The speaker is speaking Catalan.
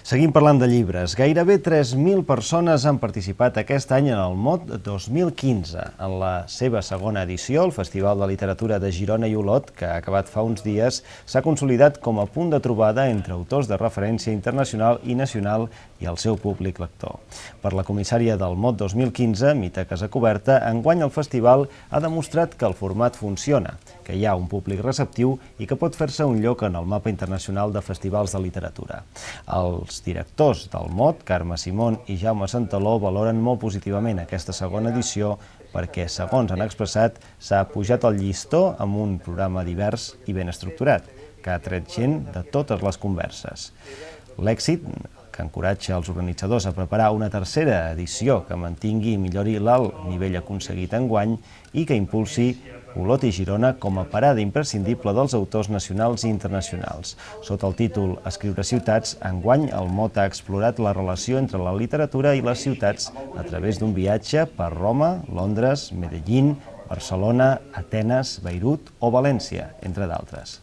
Seguim parlant de llibres. Gairebé 3.000 persones han participat aquest any en el MOT 2015. En la seva segona edició, el Festival de Literatura de Girona i Olot, que ha acabat fa uns dies, s'ha consolidat com a punt de trobada entre autors de referència internacional i nacional i el seu públic lector. Per la comissària del MOT 2015, Mita Casacoberta, enguany el festival ha demostrat que el format funciona, que hi ha un públic receptiu i que pot fer-se un lloc en el mapa internacional de festivals de literatura. El els directors del MOT, Carme Simón i Jaume Santaló, valoren molt positivament aquesta segona edició perquè, segons han expressat, s'ha pujat el llistó amb un programa divers i ben estructurat, que ha tret gent de totes les converses. L'èxit que encoratja els organitzadors a preparar una tercera edició que mantingui i millori l'alt nivell aconseguit guany i que impulsi Olot i Girona com a parada imprescindible dels autors nacionals i internacionals. Sota el títol Escriure ciutats, enguany el mot ha explorat la relació entre la literatura i les ciutats a través d'un viatge per Roma, Londres, Medellín, Barcelona, Atenes, Beirut o València, entre d'altres.